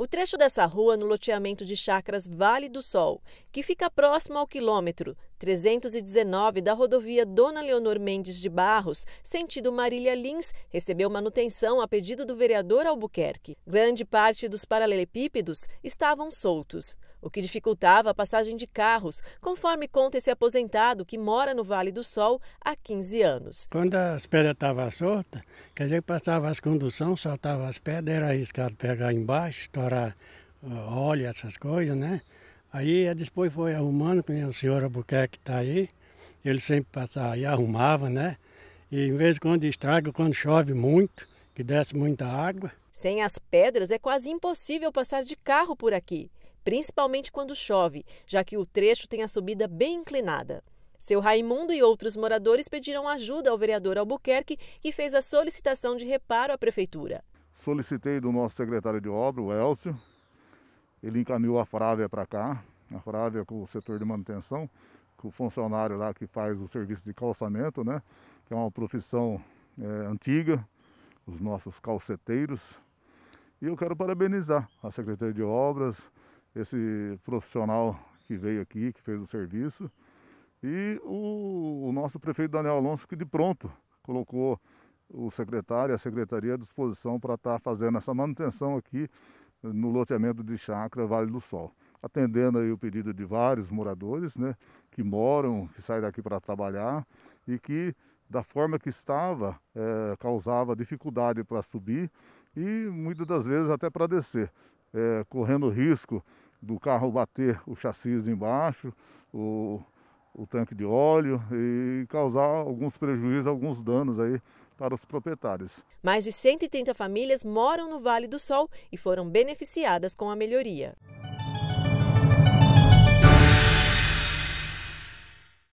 O trecho dessa rua no loteamento de Chacras Vale do Sol, que fica próximo ao quilômetro 319 da rodovia Dona Leonor Mendes de Barros, sentido Marília Lins, recebeu manutenção a pedido do vereador Albuquerque. Grande parte dos paralelepípedos estavam soltos, o que dificultava a passagem de carros, conforme conta esse aposentado que mora no Vale do Sol há 15 anos. Quando as pedras estavam soltas, que a gente passava as condução, soltava as pedras, era arriscado pegar embaixo, estourar eh, óleo, essas coisas, né? Aí é, depois foi arrumando, que o senhor Albuquerque está aí, ele sempre passava e arrumava, né? E em vez de quando estraga, quando chove muito, que desce muita água. Sem as pedras é quase impossível passar de carro por aqui, principalmente quando chove, já que o trecho tem a subida bem inclinada. Seu Raimundo e outros moradores pediram ajuda ao vereador Albuquerque, que fez a solicitação de reparo à prefeitura. Solicitei do nosso secretário de obra, o Elcio, ele encaminhou a Frávia para cá, a Frávia com o setor de manutenção, com o funcionário lá que faz o serviço de calçamento, né? Que é uma profissão é, antiga, os nossos calceteiros. E eu quero parabenizar a Secretaria de Obras, esse profissional que veio aqui, que fez o serviço, e o, o nosso prefeito Daniel Alonso, que de pronto colocou o secretário e a secretaria à disposição para estar tá fazendo essa manutenção aqui no loteamento de Chacra Vale do Sol. Atendendo aí o pedido de vários moradores, né, que moram, que saem daqui para trabalhar e que da forma que estava é, causava dificuldade para subir e muitas das vezes até para descer, é, correndo risco do carro bater o chassi embaixo, o, o tanque de óleo e causar alguns prejuízos, alguns danos aí para os proprietários. Mais de 130 famílias moram no Vale do Sol e foram beneficiadas com a melhoria.